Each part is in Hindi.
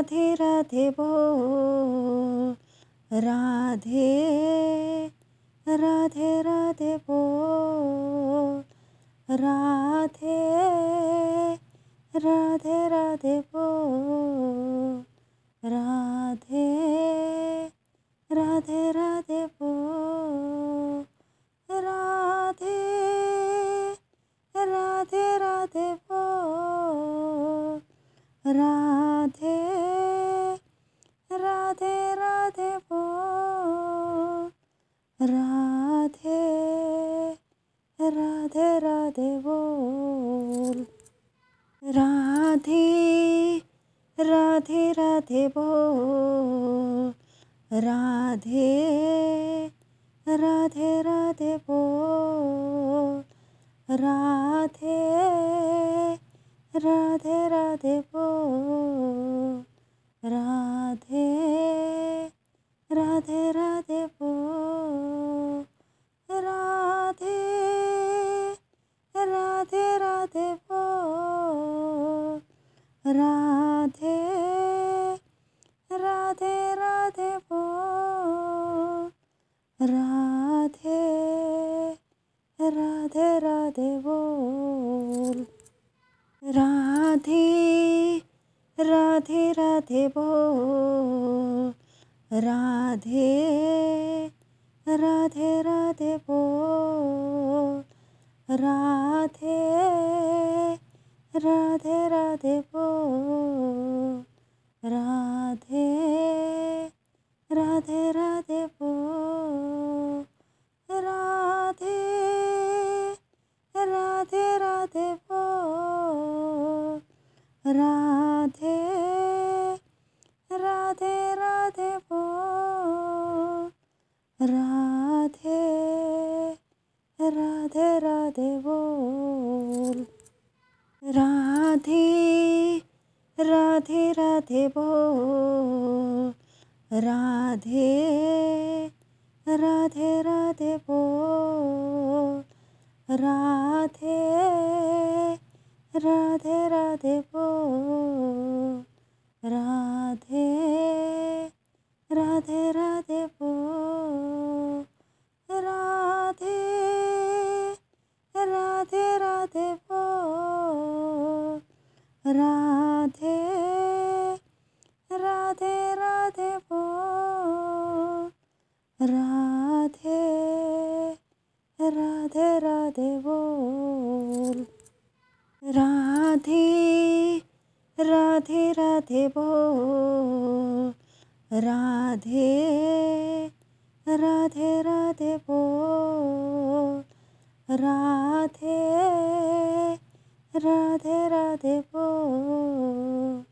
राधे राधे बोल राधे राधे राधे बोल राधे राधे राधे बोल राधे राधे राधे राधे बोल राधे राधे राधे बोल राधे राधे राधे बोल राधे राधे राधे बोल राधे राधे राधे राधे वो राधे राधे राधे बो राधे राधे राधे बोल राधे राधे राधे बोल राधे राधे राधे बो राधे राधे राधे बो राधे राधे राधे बो राधे राधे राधे बो राधे राधे राधे बो राधे राधे राधे बो राधे राधे राधे बो राधे राधे राधे बोल राधे वो राधे राधे राधे बोल राधे राधे राधे बोल राधे राधे राधे बोल राधे राधे राधे बोल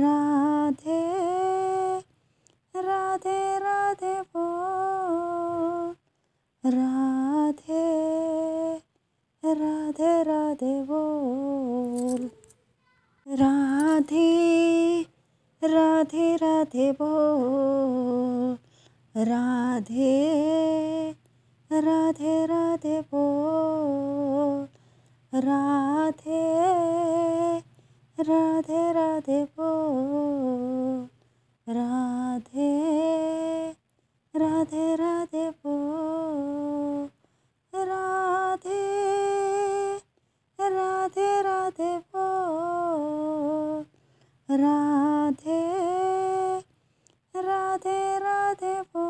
राधे राधे राधे बोल राधे राधे राधे बो राधे राधे राधे बोल राधे राधे राधे बोल राधे राधे राधे बो राधे राधे राधे बो राधे राधे राधे बो राधे राधे राधे बो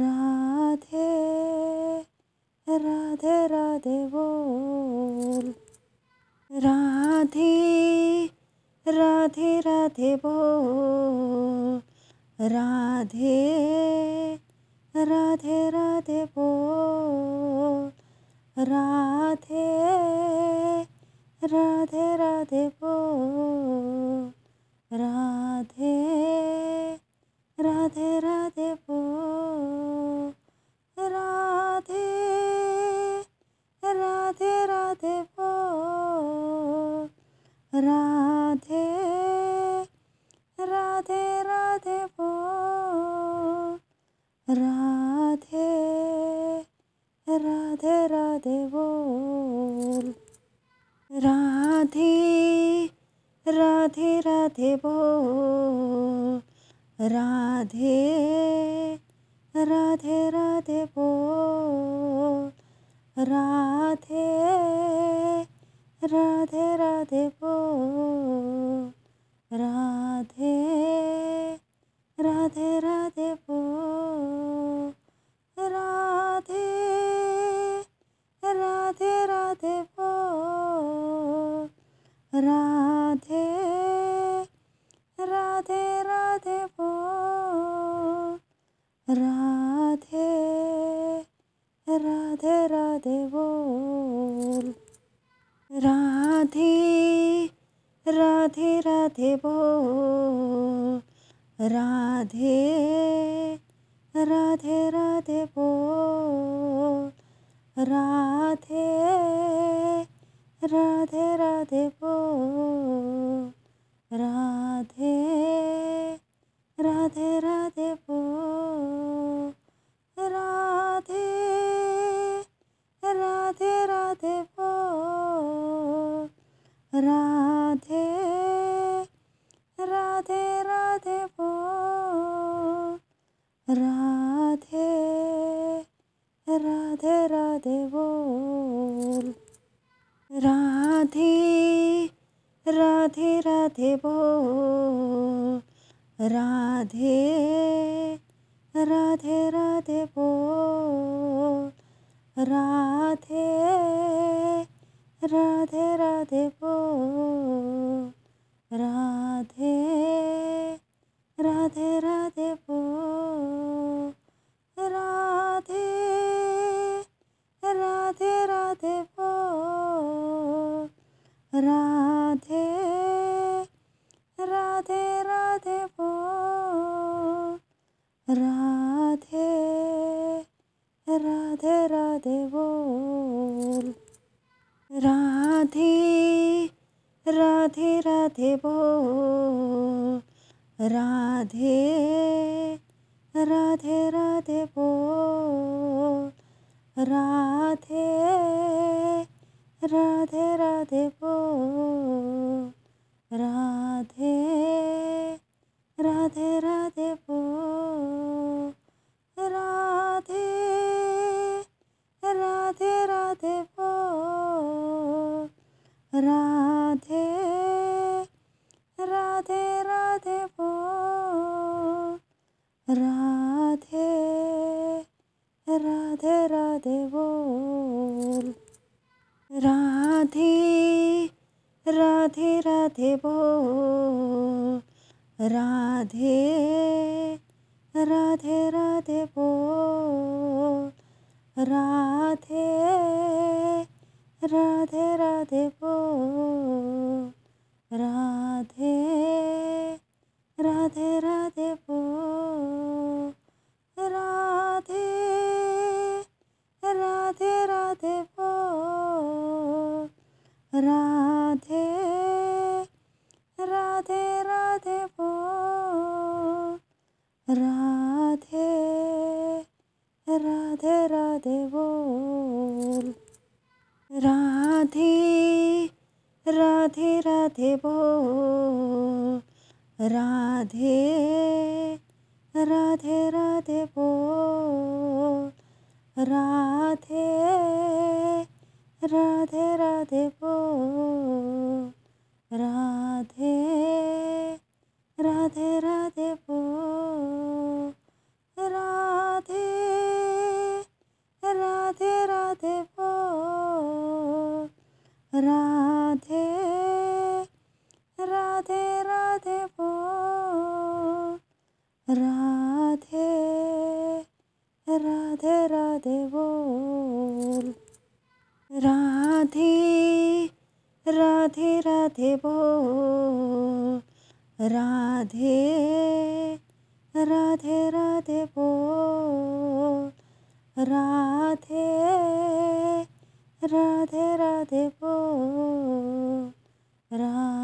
राधे राधे राधे बो राधे राधे राधे बो राधे राधे राधे बो राधे राधे राधे बोल राधे राधे राधे राधे बो राधे राधे राधे बो राधे राधे राधे बो राधे राधे राधे राधे राधे राधे बोल राधे राधे राधे बो राधे राधे राधे बोल राधे राधे राधे बोल राधे राधे राधे बो राधे राधे राधे बो राधे राधे राधे बो राधे राधे राधे बो राधे राधे राधे बो राधे बोल राधे राधे राधे बोल राधे राधे राधे बोल राधे राधे राधे बोल राधे राधे राधे बोल राधे राधे राधे राधे बोल राधे राधे राधे बोल राधे राधे राधे बोल राधे राधे राधे बोल राधे राधे बोल राधे राधे राधे बोल राधे राधे राधे बोल राधे राधे राधे बोल राधे राधे राधे राधे राधे वो राधे राधे राधे बो राधे राधे राधे बोल राधे राधे राधे बोल राधे राधे राधे बोल राधे राधे राधे बोल राधे राधे राधे बो राधे राधे राधे बोल राधे राधे राधे बोल राधे রাধে রাধে বল রাধে